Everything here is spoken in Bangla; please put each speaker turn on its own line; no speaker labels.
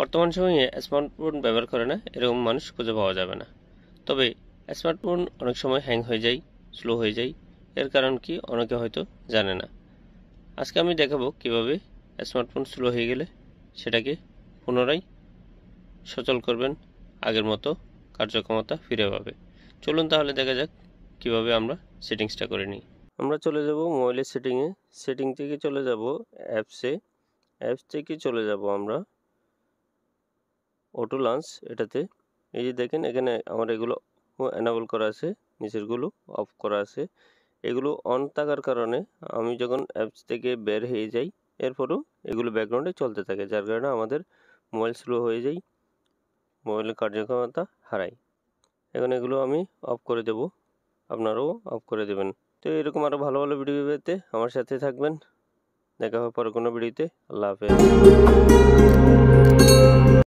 বর্তমান সময়ে স্মার্টফোন ব্যবহার করে না এরকম মানুষ খুঁজে পাওয়া যাবে না তবে স্মার্টফোন অনেক সময় হ্যাং হয়ে যায় স্লো হয়ে যায় এর কারণ কি অনেকে হয়তো জানে না আজকে আমি দেখাবো কিভাবে স্মার্টফোন স্লো হয়ে গেলে সেটাকে পুনরায় সচল করবেন আগের মতো কার্যক্ষমতা ফিরে পাবে চলুন তাহলে দেখা যাক কিভাবে আমরা সেটিংসটা করে নিই আমরা চলে যাব মোবাইলের সেটিংয়ে সেটিং থেকে চলে যাব অ্যাপসে অ্যাপস থেকে চলে যাব আমরা অটো লঞ্চ এটাতে এই যে দেখেন এখানে আমার এগুলো অ্যানাবল করা আছে নিচেরগুলো অফ করা আছে এগুলো অন থাকার কারণে আমি যখন অ্যাপস থেকে বের হয়ে যাই এরপরও এগুলো ব্যাকগ্রাউন্ডে চলতে থাকে যার কারণে আমাদের মোবাইল স্লো হয়ে যায় মোবাইলের কার্যক্ষমতা হারাই এখন এগুলো আমি অফ করে দেব আপনারাও অফ করে দেবেন তো এরকম আরও ভালো ভালো ভিডিও পেতে আমার সাথে থাকবেন দেখা হবে পরে কোনো ভিডিওতে আল্লাহ হাফেজ